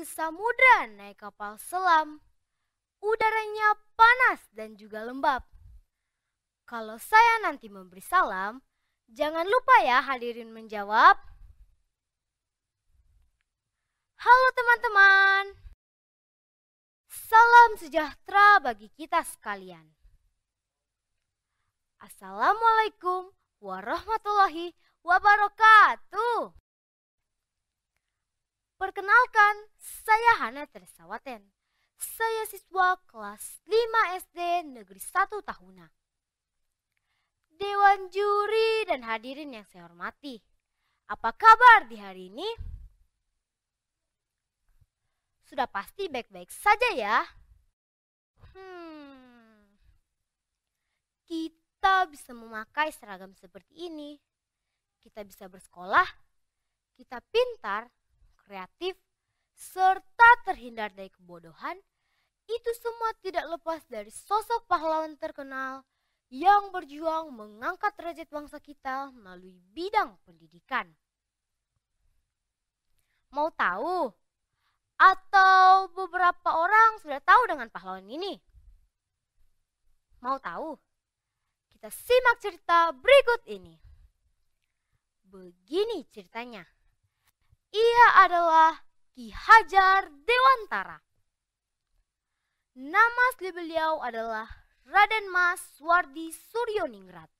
ke samudra naik kapal selam. Udaranya panas dan juga lembab. Kalau saya nanti memberi salam, jangan lupa ya hadirin menjawab. Halo teman-teman. Salam sejahtera bagi kita sekalian. Assalamualaikum warahmatullahi wabarakatuh. Perkenalkan, saya Hana Tresawaten Saya siswa kelas 5 SD Negeri 1 Tahuna. Dewan juri dan hadirin yang saya hormati, apa kabar di hari ini? Sudah pasti baik-baik saja ya? Hmm, kita bisa memakai seragam seperti ini. Kita bisa bersekolah, kita pintar, kreatif, serta terhindar dari kebodohan, itu semua tidak lepas dari sosok pahlawan terkenal yang berjuang mengangkat derajat bangsa kita melalui bidang pendidikan. Mau tahu? Atau beberapa orang sudah tahu dengan pahlawan ini? Mau tahu? Kita simak cerita berikut ini. Begini ceritanya. Ia adalah Ki Hajar Dewantara. Nama asli beliau adalah Raden Mas Wardi Suryoningrat.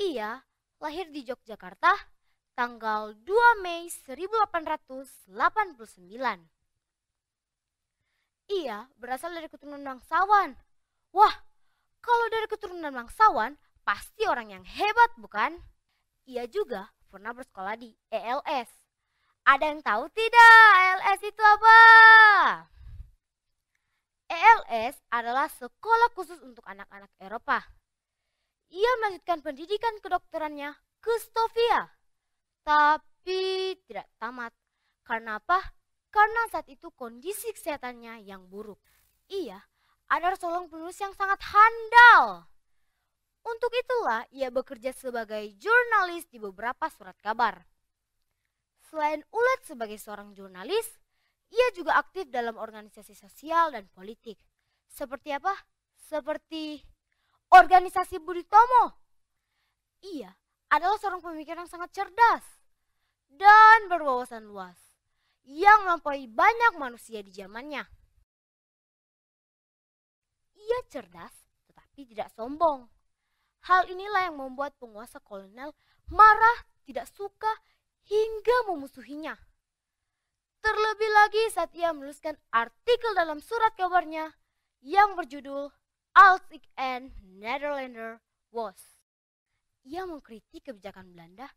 Ia lahir di Yogyakarta tanggal 2 Mei 1889. Ia berasal dari keturunan bangsawan. Wah, kalau dari keturunan bangsawan, pasti orang yang hebat bukan? Ia juga pernah bersekolah di ELS. Ada yang tahu tidak ELS itu apa? ELS adalah sekolah khusus untuk anak-anak Eropa. Ia melanjutkan pendidikan kedokterannya ke Sofia, tapi tidak tamat. Karena apa? Karena saat itu kondisi kesehatannya yang buruk. Ia adalah seorang penulis yang sangat handal. Pula, ia bekerja sebagai jurnalis di beberapa surat kabar. Selain ulet sebagai seorang jurnalis, ia juga aktif dalam organisasi sosial dan politik. Seperti apa? Seperti organisasi Budi Tomo. Ia adalah seorang pemikir yang sangat cerdas dan berwawasan luas yang melampaui banyak manusia di zamannya. Ia cerdas tetapi tidak sombong Hal inilah yang membuat penguasa kolonel marah, tidak suka, hingga memusuhinya. Terlebih lagi saat ia menuliskan artikel dalam surat kabarnya yang berjudul Alsik and Netherlander Was. Ia mengkritik kebijakan Belanda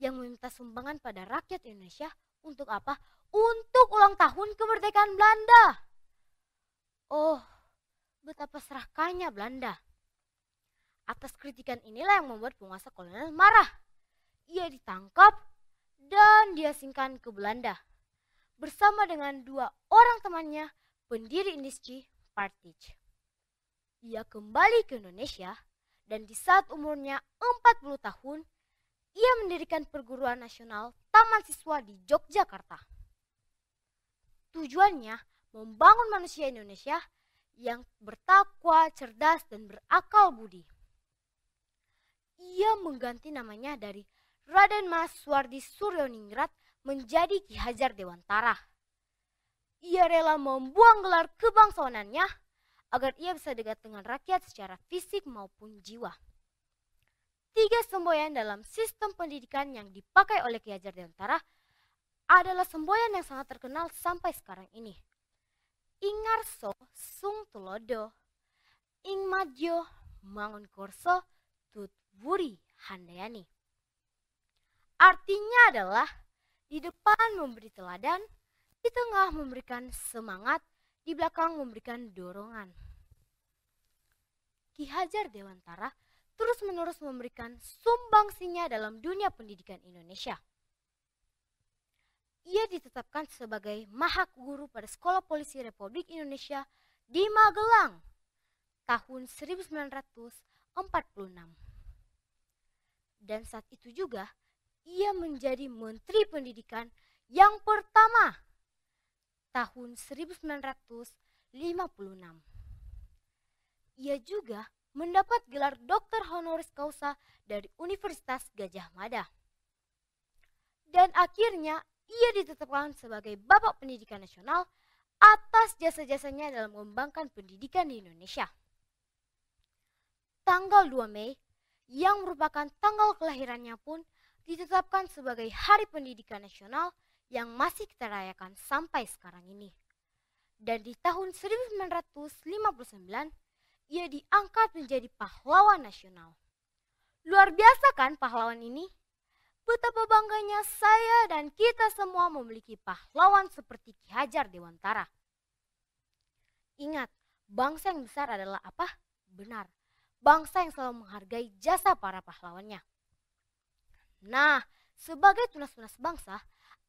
yang meminta sumbangan pada rakyat Indonesia untuk apa? Untuk ulang tahun kemerdekaan Belanda. Oh, betapa serahkannya Belanda. Atas kritikan inilah yang membuat penguasa kolonial marah. Ia ditangkap dan diasingkan ke Belanda. Bersama dengan dua orang temannya, pendiri industri Partij. Ia kembali ke Indonesia dan di saat umurnya 40 tahun, ia mendirikan perguruan nasional Taman Siswa di Yogyakarta. Tujuannya membangun manusia Indonesia yang bertakwa, cerdas, dan berakal budi beliau mengganti namanya dari Raden Mas Wardi Suryoningrat menjadi Ki Hajar Dewantara. Ia rela membuang gelar kebangsawanannya agar ia bisa dekat dengan rakyat secara fisik maupun jiwa. Tiga semboyan dalam sistem pendidikan yang dipakai oleh Ki Hajar Dewantara adalah semboyan yang sangat terkenal sampai sekarang ini. Ingarso Sung Tulodo, Ingmadyo Mangun Korso, Wuri Handayani. Artinya adalah di depan memberi teladan, di tengah memberikan semangat, di belakang memberikan dorongan. Ki Hajar Dewantara terus-menerus memberikan sumbangsinya dalam dunia pendidikan Indonesia. Ia ditetapkan sebagai Mahak guru pada Sekolah Polisi Republik Indonesia di Magelang tahun 1946. Dan saat itu juga ia menjadi Menteri Pendidikan yang pertama tahun 1956. Ia juga mendapat gelar doktor honoris causa dari Universitas Gajah Mada. Dan akhirnya ia ditetapkan sebagai Bapak Pendidikan Nasional atas jasa-jasanya dalam mengembangkan pendidikan di Indonesia. Tanggal 2 Mei yang merupakan tanggal kelahirannya pun ditetapkan sebagai Hari Pendidikan Nasional yang masih kita rayakan sampai sekarang ini. Dan di tahun 1959, ia diangkat menjadi pahlawan nasional. Luar biasa kan pahlawan ini? Betapa bangganya saya dan kita semua memiliki pahlawan seperti Ki Hajar Dewantara. Ingat, bangsa yang besar adalah apa? Benar, bangsa yang selalu menghargai jasa para pahlawannya. Nah, sebagai tunas-tunas bangsa,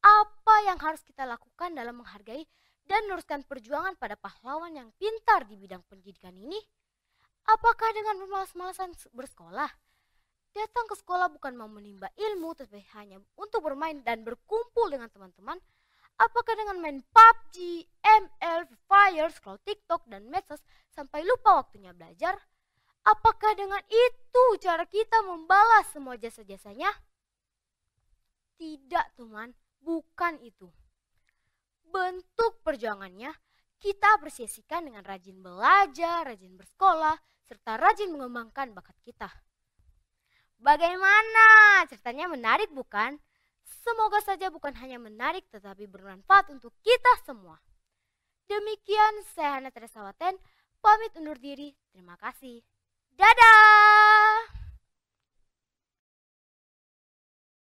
apa yang harus kita lakukan dalam menghargai dan meneruskan perjuangan pada pahlawan yang pintar di bidang pendidikan ini? Apakah dengan bermalas-malasan bersekolah? Datang ke sekolah bukan mau menimba ilmu, tetapi hanya untuk bermain dan berkumpul dengan teman-teman. Apakah dengan main PUBG, ML, Fire, scroll TikTok, dan medsos sampai lupa waktunya belajar? Apakah dengan itu cara kita membalas semua jasa-jasanya? Tidak, teman, bukan itu. Bentuk perjuangannya kita apresiasikan dengan rajin belajar, rajin bersekolah, serta rajin mengembangkan bakat kita. Bagaimana? Ceritanya menarik bukan? Semoga saja bukan hanya menarik tetapi bermanfaat untuk kita semua. Demikian saya Hana Teresa Waten, pamit undur diri. Terima kasih. Dadah!